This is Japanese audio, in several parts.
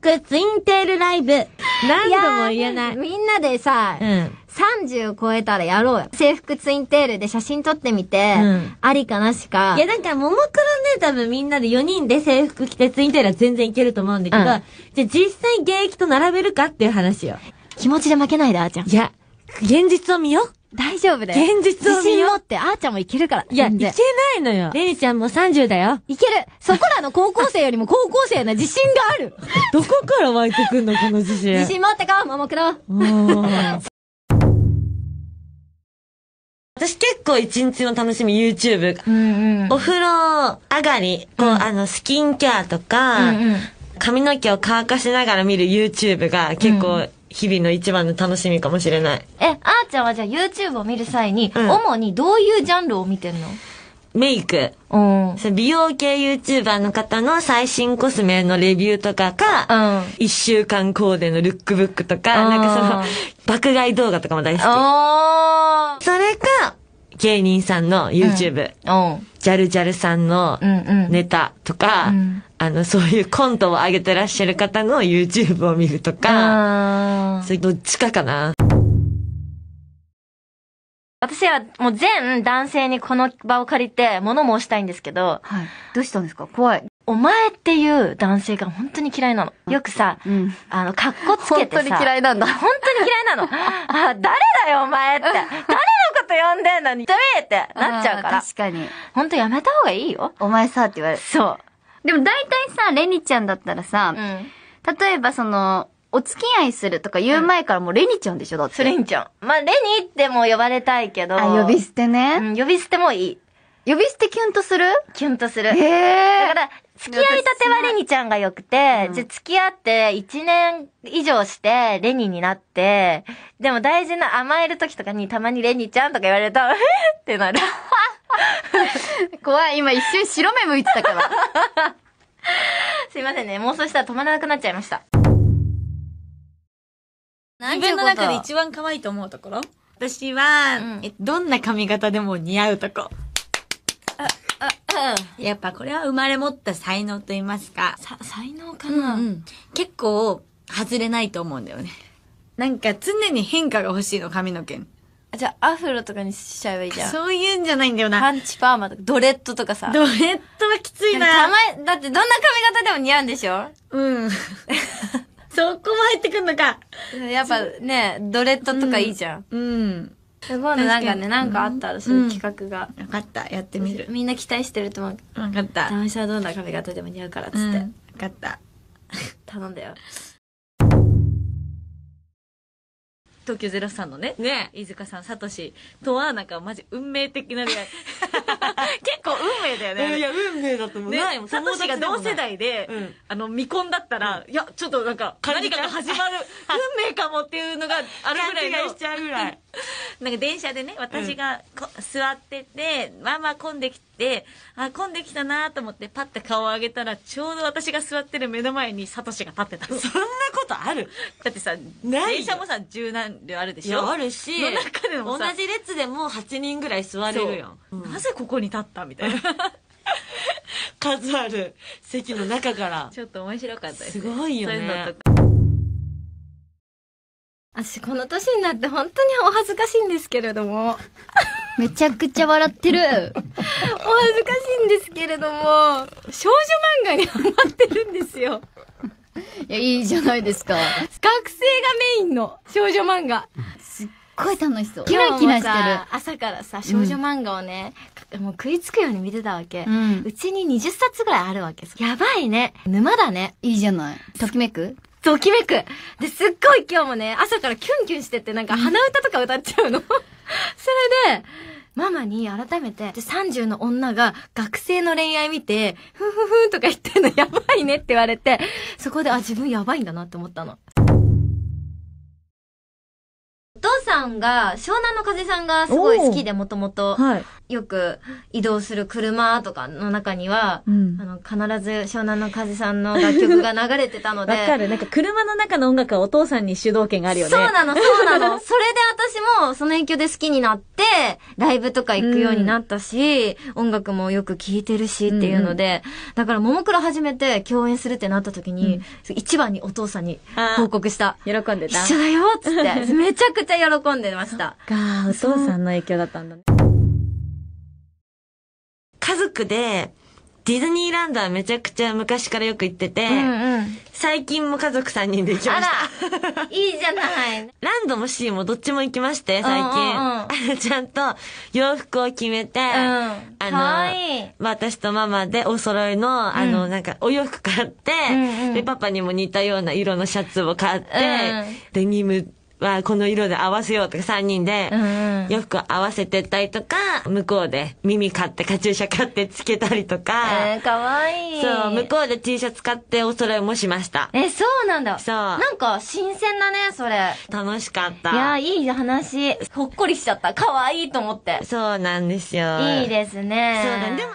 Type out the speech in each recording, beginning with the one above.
福ツインテールライブ。何度も言えない。いみんなでさ、うん、30超えたらやろうよ。制服ツインテールで写真撮ってみて、うん、ありかなしか。いや、なんか、ももクロね、多分みんなで4人で制服着てツインテールは全然いけると思うんだけど、うん、じゃ実際現役と並べるかっていう話よ。気持ちで負けないで、あーちゃん。いや、現実を見よう。大丈夫だよ。現実を自信持って、あーちゃんもいけるから。いや、いけないのよ。れにちゃんも30だよ。いけるそこらの高校生よりも高校生な自信がある どこから湧いてくんの、この自信。自信持ってこう、ももクロ。私結構一日の楽しみ YouTube。うんうん、お風呂上がり、こう、うん、あの、スキンケアとか、うんうん、髪の毛を乾かしながら見る YouTube が結構、うん日々の一番の楽しみかもしれない。え、あーちゃんはじゃあ YouTube を見る際に、主にどういうジャンルを見てんのメイク。うん。美容系 YouTuber の方の最新コスメのレビューとかか、一、うん、週間コーデのルックブックとか、なんかその、爆買い動画とかも大好き。それか、芸人さんの YouTube、うん、ジャルジャルさんのネタとか、うんあの、そういうコントを上げてらっしゃる方の YouTube を見るとか、それどっちかかな。私はもう全男性にこの場を借りて物申したいんですけど、はい、どうしたんですか怖い。お前っていう男性が本当に嫌いなの。よくさ、うん、あの、格好つけてさ。本当に嫌いなんだ。本当に嫌いなの。あ、誰だよお前って。誰のこと呼んでんのに。ダメってなっちゃうから。確かに。本当やめた方がいいよ。お前さって言われる。そう。でも大体さ、レニちゃんだったらさ、うん、例えばその、お付き合いするとか言う前からもうレニちゃんでしょだって。レニちゃん。まあ、レニっても呼ばれたいけど。あ、呼び捨てね。うん、呼び捨てもいい。呼び捨てキュンとするキュンとする。へえ。だから、付き合いたてはレニちゃんが良くて、じゃ付き合って1年以上してレニになって、でも大事な甘える時とかにたまにレニちゃんとか言われると、えってなる。怖い、今一瞬白目向いてたから。すいませんね、妄想したら止まらなくなっちゃいました。自分の中で一番可愛いと思うところ私は、うん、どんな髪型でも似合うとこ。やっぱこれは生まれ持った才能と言いますか。さ、才能かな、うん結構、外れないと思うんだよね。なんか常に変化が欲しいの、髪の毛。じゃあアフロとかにしちゃえばいいじゃん。そういうんじゃないんだよな。パンチパーマとか、ドレッドとかさ。ドレッドはきついな。たま、だってどんな髪型でも似合うんでしょうん。そこも入ってくんのか。やっぱね、ドレッドとかいいじゃん。うん。うんい。なんかね、なんかあったらそういう企画が。よかった、やってみる。みんな期待してると思う。わかった。たまはどんな髪型でも似合うからっつって。わかった。頼んだよ。東京ゼロさんのね、ね飯塚さん、サトシとは、なんか、まじ、運命的な出会い。結構運命だよね。いや、運命だと思う。ね、ないサトシが同世代で、うん、あの、未婚だったら、うん、いや、ちょっとなんか、何かが始まる、運命かもっていうのがあるぐらいの。勘違いしちゃうぐらい。なんか電車でね、私がこ、座ってて、まあまあ混んできて、あ、混んできたなと思ってパッて顔を上げたら、ちょうど私が座ってる目の前にサトシが立ってたの。そんなことあるだってさ、電車もさ、十何両あるでしょあるし、の中でも同じ列でも8人ぐらい座れるやん。うんなぜここに立ったみたいな。数ある席の中から。ちょっと面白かったです、ね。すごいよねそういうのとか私この年になって本当にお恥ずかしいんですけれどもめちゃくちゃ笑ってるお恥ずかしいんですけれども少女漫画にハマってるんですよいやいいじゃないですか学生がメインの少女漫画すっごい楽しそうキラキラしてる朝からさ少女漫画をね、うん、もう食いつくように見てたわけ、うん、うちに20冊ぐらいあるわけやばいね沼だねいいじゃないときめくときめく。で、すっごい今日もね、朝からキュンキュンしてて、なんか鼻歌とか歌っちゃうの。それで、ママに改めて、30の女が学生の恋愛見て、ふんふんふんとか言ってんのやばいねって言われて、そこで、あ、自分やばいんだなって思ったの。さんが、湘南の風さんがすごい好きで、もともと、よく移動する車とかの中には、うん、あの、必ず湘南の風さんの楽曲が流れてたので。わかる。なんか車の中の音楽はお父さんに主導権があるよね。そうなの、そうなの。それで私もその影響で好きになって、ライブとか行くようになったし、うん、音楽もよく聴いてるしっていうので、うん、だからももクロ始めて共演するってなった時に、うん、一番にお父さんに報告した。喜んでた一緒だよっつって、めちゃくちゃ喜んでました。がお父さんの影響だったんだね。家族で、ディズニーランドはめちゃくちゃ昔からよく行ってて、うんうん、最近も家族3人で行きました。あら、いいじゃない。ランドもシーもどっちも行きまして、最近。うん、うん、ちゃんと洋服を決めて、うん、あのいい、私とママでお揃いの、あの、うん、なんかお洋服買って、うんうん、で、パパにも似たような色のシャツを買って、デニムはこの色で合わせようとか3人で洋服合わせてったりとか、向こうで耳買ってカチューシャ買ってつけたりとか。えー、かわいい。そう、向こうで T シャツ買ってお揃いもしました。え、そうなんだ。そう。なんか新鮮だね、それ。楽しかった。いや、いい話。ほっこりしちゃった。かわいいと思って。そうなんですよ。いいですね。そうなんでも。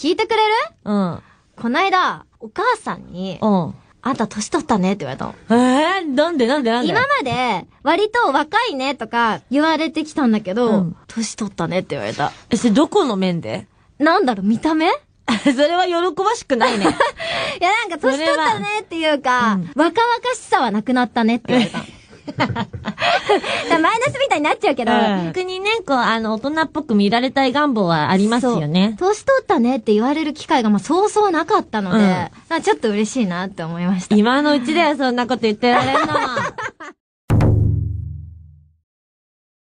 聞いてくれるうん。こないだ、お母さんに、うん。あんた年取ったねって言われたの。えー、なんでなんでなんで今まで、割と若いねとか言われてきたんだけど、うん、年取ったねって言われた。え、それどこの面でなんだろう、見た目 それは喜ばしくないね。いや、なんか年取ったねっていうか、うん、若々しさはなくなったねって言われた。マイナスみたいになっちゃうけど、逆にね、こう、あの、大人っぽく見られたい願望はありますよね。年取ったねって言われる機会が、まあ、そうそうなかったので、うん、ちょっと嬉しいなって思いました。今のうちでそんなこと言ってられるの。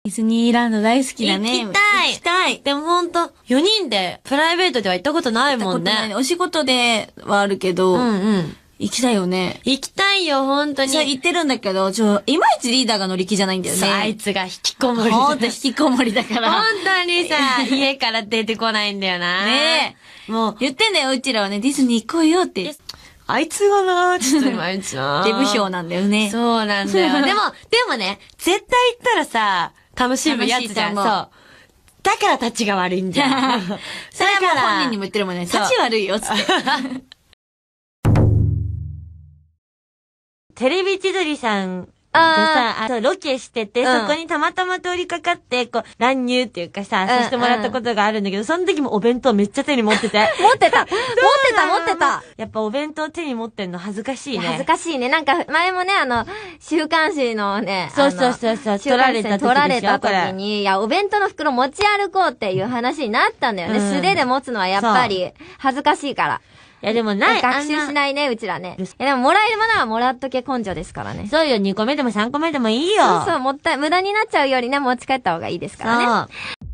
ディズニーランド大好きだね。行きたい行きたいでもほんと、4人で、プライベートでは行ったことないもんね。お仕事ではあるけど、うんうん。行きたいよね。行きたいよ、本当に。行ってるんだけど、ちょ、いまいちリーダーが乗り気じゃないんだよね。あいつが引きこもり。ほんと引きこもりだから。本当にさ、家から出てこないんだよな。ねえ。もう。言ってんだよ、うちらはね、ディズニー行こうよって。あいつがなちょっと今、あいつなデブ票なんだよね。そうなんだよ。でも、でもね、絶対行ったらさ、楽しむやつじゃん、そう。だから立ちが悪いんじゃん。それら、も本人にも言ってるもんね。立ち悪いよ、つって。テレビ千鳥さんあさ、そう、ロケしてて、うんそこにたまたま通りかかって、こう、乱入っていうかさ、させてもらったことがあるんだけど、その時もお弁当めっちゃ手に持ってて。持ってた 持ってた持ってたやっぱお弁当手に持ってんの恥ずかしいね。恥ずかしいね。なんか、前もね、あの、週刊誌のね、そうそうそうそう、取られたたに時取られた時に、いや、お弁当の袋持ち歩こうっていう話になったんだよね。うん素手で持つのはやっぱり、恥ずかしいから。やでもない。学習しないね、うちらね。いやでももらえるものはもらっとけ根性ですからね。そうよ、2個目でも3個目でもいいよ。そうそう、もったい、無駄になっちゃうよりね、持ち帰った方がいいですからね。